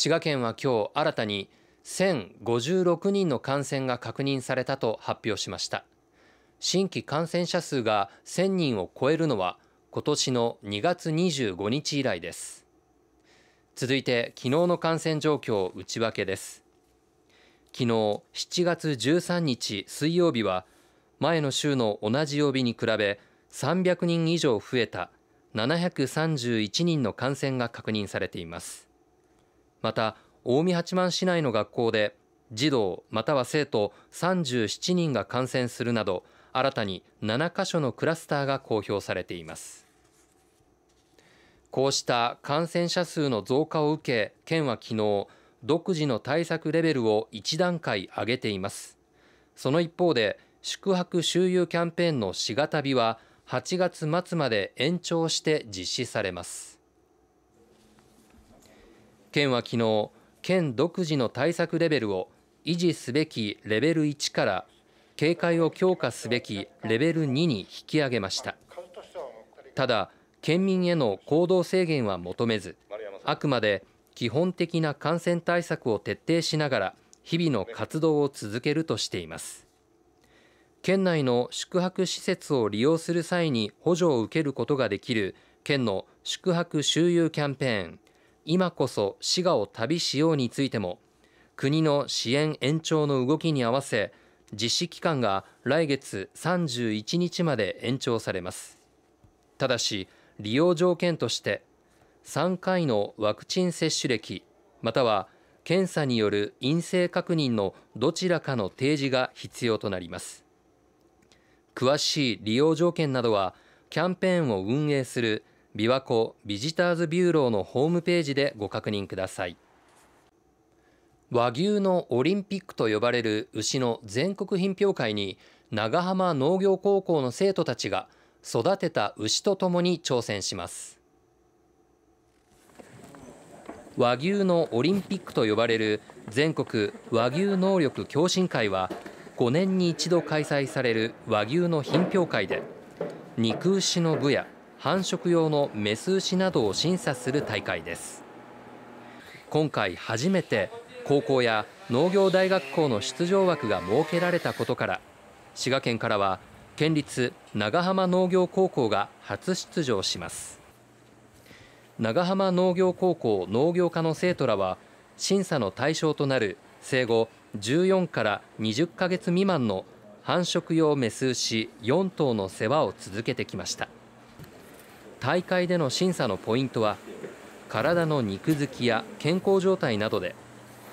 滋賀県は今日新たに1056人の感染が確認されたと発表しました新規感染者数が1000人を超えるのは今年の2月25日以来です続いて昨日の感染状況内訳です昨日7月13日水曜日は前の週の同じ曜日に比べ300人以上増えた731人の感染が確認されていますまた近江八幡市内の学校で児童または生徒37人が感染するなど新たに7カ所のクラスターが公表されていますこうした感染者数の増加を受け県は昨日独自の対策レベルを1段階上げていますその一方で宿泊周遊キャンペーンの4月旅は8月末まで延長して実施されます県は昨日県独自の対策レベルを維持すべきレベル1から警戒を強化すべきレベル2に引き上げましたただ県民への行動制限は求めずあくまで基本的な感染対策を徹底しながら日々の活動を続けるとしています県内の宿泊施設を利用する際に補助を受けることができる県の宿泊周遊キャンペーン今こそ滋賀を旅しようについても国の支援延長の動きに合わせ実施期間が来月31日まで延長されますただし利用条件として3回のワクチン接種歴または検査による陰性確認のどちらかの提示が必要となります詳しい利用条件などはキャンペーンを運営する琵琶湖ビジターズビューローのホームページでご確認ください和牛のオリンピックと呼ばれる牛の全国品評会に長浜農業高校の生徒たちが育てた牛とともに挑戦します和牛のオリンピックと呼ばれる全国和牛能力共進会は5年に一度開催される和牛の品評会で肉牛の部や繁殖用のメス牛などを審査する大会です今回初めて高校や農業大学校の出場枠が設けられたことから滋賀県からは県立長浜農業高校が初出場します長浜農業高校農業科の生徒らは審査の対象となる生後14から20ヶ月未満の繁殖用メス牛4頭の世話を続けてきました大会での審査のポイントは体の肉付きや健康状態などで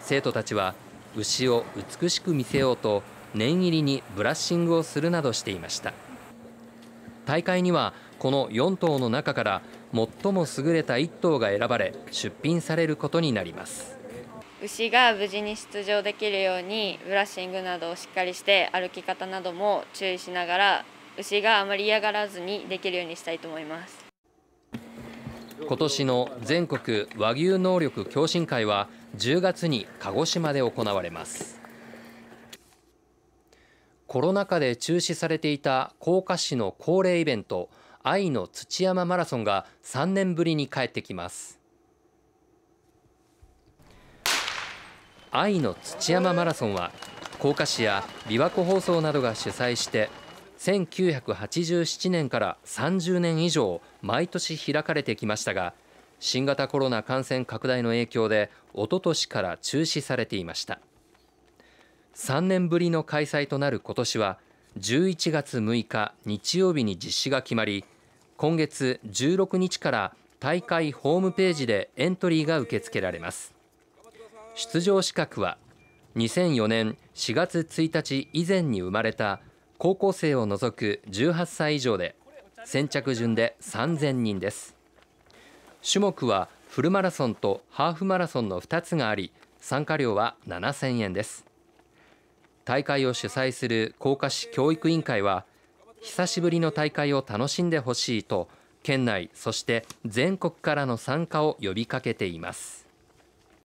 生徒たちは牛を美しく見せようと念入りにブラッシングをするなどしていました大会にはこの4頭の中から最も優れた1頭が選ばれ出品されることになります牛が無事に出場できるようにブラッシングなどをしっかりして歩き方なども注意しながら牛があまり嫌がらずにできるようにしたいと思います今年の全国和牛能力共進会は10月に鹿児島で行われますコロナ禍で中止されていた甲賀市の恒例イベント愛の土山マラソンが3年ぶりに帰ってきます愛の土山マラソンは甲賀市や琵琶湖放送などが主催して1987年から30年以上毎年開かれてきましたが新型コロナ感染拡大の影響でおととしから中止されていました3年ぶりの開催となる今年は11月6日日曜日に実施が決まり今月16日から大会ホームページでエントリーが受け付けられます出場資格は2004年4月1日以前に生まれた高校生を除く18歳以上で先着順で3000人です種目はフルマラソンとハーフマラソンの2つがあり参加料は7000円です大会を主催する甲賀市教育委員会は久しぶりの大会を楽しんでほしいと県内そして全国からの参加を呼びかけています